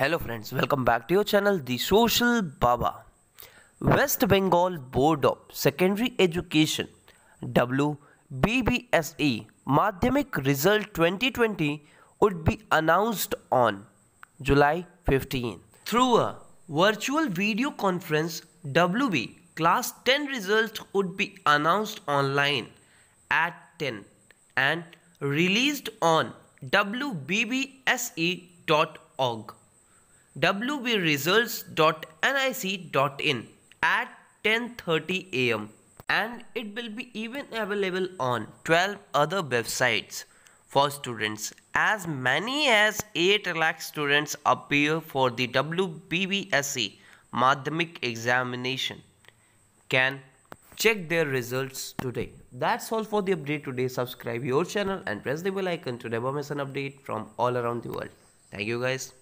Hello friends, welcome back to your channel The Social Baba. West Bengal Board of Secondary Education WBBSE Madhyamik Result 2020 would be announced on July 15. Through a virtual video conference, WB Class 10 results would be announced online at 10 and released on WBBSE.org wbresults.nic.in at 10:30 a.m. and it will be even available on 12 other websites for students. As many as 8 lakh students appear for the WBBSC Madhyamik examination. Can check their results today. That's all for the update today. Subscribe your channel and press the bell icon to never miss an update from all around the world. Thank you guys.